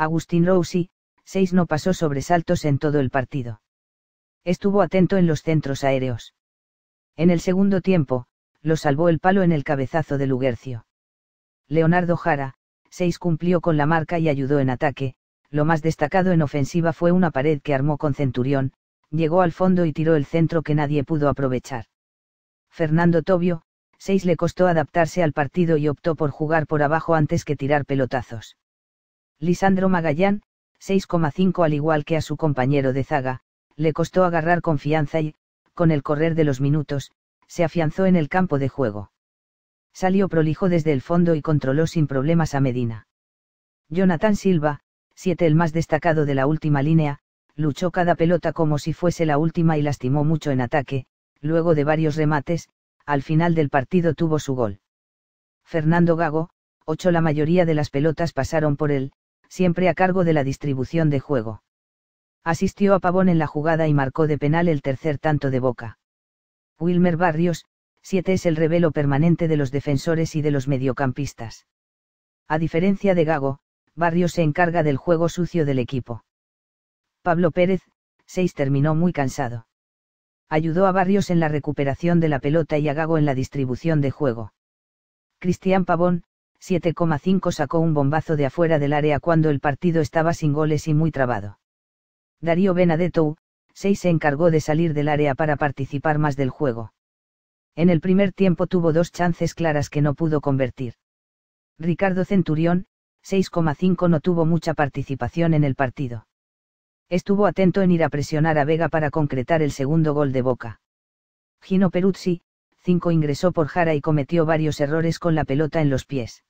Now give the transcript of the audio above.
Agustín Rossi, 6 no pasó sobresaltos en todo el partido. Estuvo atento en los centros aéreos. En el segundo tiempo, lo salvó el palo en el cabezazo de Lugercio. Leonardo Jara, 6 cumplió con la marca y ayudó en ataque, lo más destacado en ofensiva fue una pared que armó con Centurión, llegó al fondo y tiró el centro que nadie pudo aprovechar. Fernando Tobio, 6 le costó adaptarse al partido y optó por jugar por abajo antes que tirar pelotazos. Lisandro Magallán, 6,5 al igual que a su compañero de zaga, le costó agarrar confianza y, con el correr de los minutos, se afianzó en el campo de juego. Salió prolijo desde el fondo y controló sin problemas a Medina. Jonathan Silva, 7 el más destacado de la última línea, luchó cada pelota como si fuese la última y lastimó mucho en ataque, luego de varios remates, al final del partido tuvo su gol. Fernando Gago, 8 la mayoría de las pelotas pasaron por él, siempre a cargo de la distribución de juego. Asistió a Pavón en la jugada y marcó de penal el tercer tanto de Boca. Wilmer Barrios, 7 es el revelo permanente de los defensores y de los mediocampistas. A diferencia de Gago, Barrios se encarga del juego sucio del equipo. Pablo Pérez, 6 terminó muy cansado. Ayudó a Barrios en la recuperación de la pelota y a Gago en la distribución de juego. Cristian Pavón, 7,5 sacó un bombazo de afuera del área cuando el partido estaba sin goles y muy trabado. Darío Benadetto, 6 se encargó de salir del área para participar más del juego. En el primer tiempo tuvo dos chances claras que no pudo convertir. Ricardo Centurión, 6,5 no tuvo mucha participación en el partido. Estuvo atento en ir a presionar a Vega para concretar el segundo gol de Boca. Gino Peruzzi, 5 ingresó por Jara y cometió varios errores con la pelota en los pies.